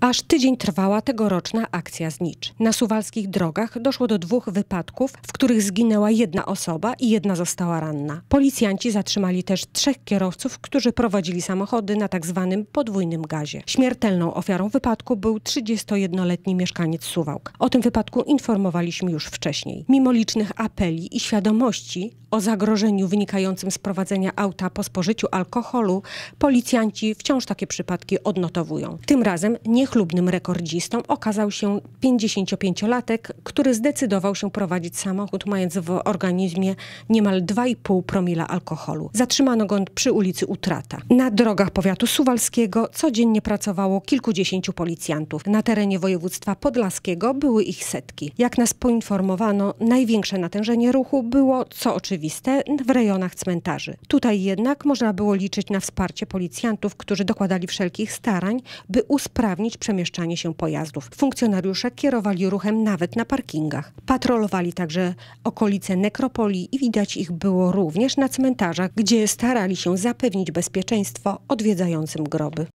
Aż tydzień trwała tegoroczna akcja znicz. Na suwalskich drogach doszło do dwóch wypadków, w których zginęła jedna osoba i jedna została ranna. Policjanci zatrzymali też trzech kierowców, którzy prowadzili samochody na tzw. Tak podwójnym gazie. Śmiertelną ofiarą wypadku był 31-letni mieszkaniec Suwałk. O tym wypadku informowaliśmy już wcześniej. Mimo licznych apeli i świadomości o zagrożeniu wynikającym z prowadzenia auta po spożyciu alkoholu, policjanci wciąż takie przypadki odnotowują. Tym razem nie Niechlubnym rekordzistą okazał się 55-latek, który zdecydował się prowadzić samochód, mając w organizmie niemal 2,5 promila alkoholu. Zatrzymano go przy ulicy Utrata. Na drogach powiatu suwalskiego codziennie pracowało kilkudziesięciu policjantów. Na terenie województwa podlaskiego były ich setki. Jak nas poinformowano, największe natężenie ruchu było, co oczywiste, w rejonach cmentarzy. Tutaj jednak można było liczyć na wsparcie policjantów, którzy dokładali wszelkich starań, by usprawnić przemieszczanie się pojazdów. Funkcjonariusze kierowali ruchem nawet na parkingach. Patrolowali także okolice nekropolii i widać ich było również na cmentarzach, gdzie starali się zapewnić bezpieczeństwo odwiedzającym groby.